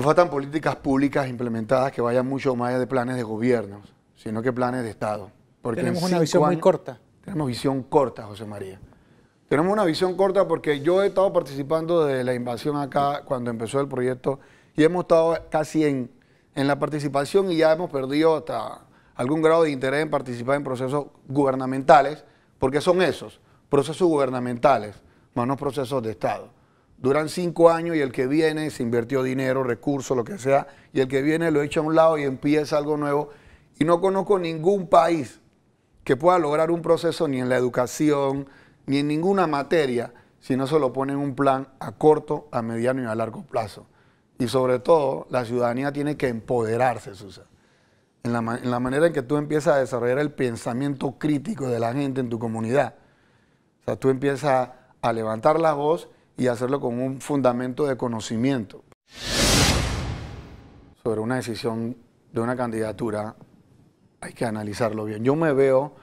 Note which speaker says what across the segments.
Speaker 1: No faltan políticas públicas implementadas que vayan mucho más allá de planes de gobiernos, sino que planes de Estado. Porque tenemos una visión muy corta. Tenemos visión corta, José María. Tenemos una visión corta porque yo he estado participando de la invasión acá cuando empezó el proyecto y hemos estado casi en, en la participación y ya hemos perdido hasta algún grado de interés en participar en procesos gubernamentales, porque son esos, procesos gubernamentales, más no procesos de Estado duran cinco años y el que viene se invirtió dinero, recursos, lo que sea, y el que viene lo echa a un lado y empieza algo nuevo. Y no conozco ningún país que pueda lograr un proceso ni en la educación, ni en ninguna materia, si no se lo ponen un plan a corto, a mediano y a largo plazo. Y sobre todo, la ciudadanía tiene que empoderarse, Susa En la, en la manera en que tú empiezas a desarrollar el pensamiento crítico de la gente en tu comunidad. O sea, tú empiezas a levantar la voz y hacerlo con un fundamento de conocimiento sobre una decisión de una candidatura hay que analizarlo bien. Yo me veo,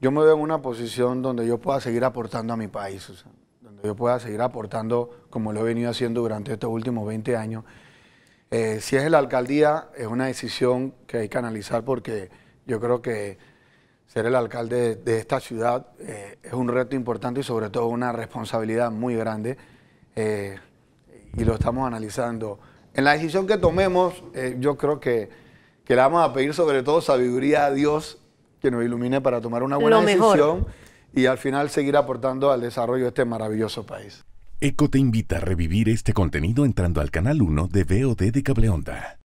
Speaker 1: yo me veo en una posición donde yo pueda seguir aportando a mi país, donde yo pueda seguir aportando como lo he venido haciendo durante estos últimos 20 años. Eh, si es la alcaldía, es una decisión que hay que analizar porque yo creo que ser el alcalde de, esta ciudad eh, es un reto importante y sobre todo una responsabilidad muy grande eh, y lo estamos analizando. En la decisión que tomemos, eh, yo creo que, que, le vamos a pedir sobre todo sabiduría a Dios que nos ilumine para tomar una buena decisión y al final seguir aportando al desarrollo de este maravilloso país. ECO te invita a revivir este contenido entrando al canal 1 de VOD de Cableonda.